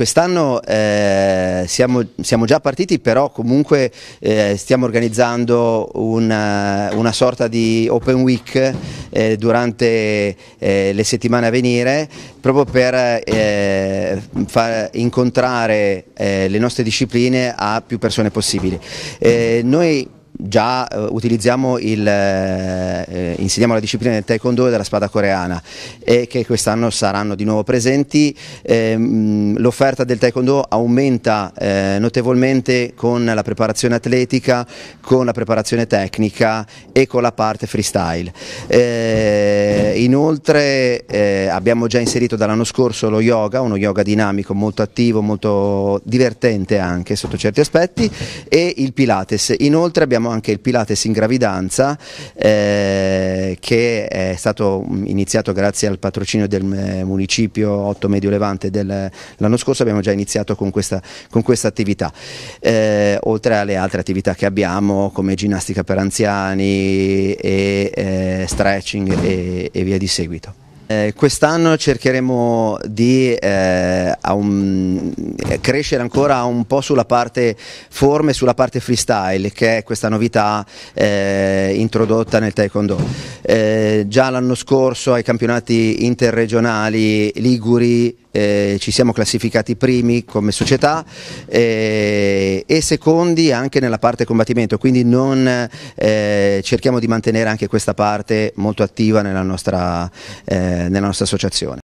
Quest'anno eh, siamo, siamo, già partiti però comunque eh, stiamo organizzando una, eh, una, sorta di Open Week eh, durante eh, le settimane a venire proprio per eh, far incontrare le nostre discipline a più persone possibili. noi già eh, utilizziamo il, eh, insegniamo la disciplina del taekwondo e della spada coreana e che quest'anno saranno di nuovo presenti. Eh, L'offerta del taekwondo aumenta eh, notevolmente con la preparazione atletica, con la preparazione tecnica e con la parte freestyle. Eh, inoltre eh, abbiamo già inserito dall'anno scorso lo yoga, uno yoga dinamico molto attivo, molto divertente anche sotto certi aspetti e il Pilates. Inoltre abbiamo anche il Pilates in gravidanza eh, che è stato iniziato grazie al patrocinio del eh, municipio 8 Medio Levante dell'anno scorso, abbiamo già iniziato con questa, con questa attività, eh, oltre alle altre attività che abbiamo come ginnastica per anziani e eh, stretching e, e via di seguito. Eh, quest'anno cercheremo di eh, un, eh, crescere ancora un po' sulla parte forme, sulla parte freestyle, che è questa novità eh, introdotta nel taekwondo. Eh, già l'anno scorso ai campionati interregionali liguri eh, ci siamo classificati primi come società eh, e secondi anche nella parte combattimento, quindi non, eh, cerchiamo di mantenere anche questa parte molto attiva nella nostra eh, nella nostra associazione.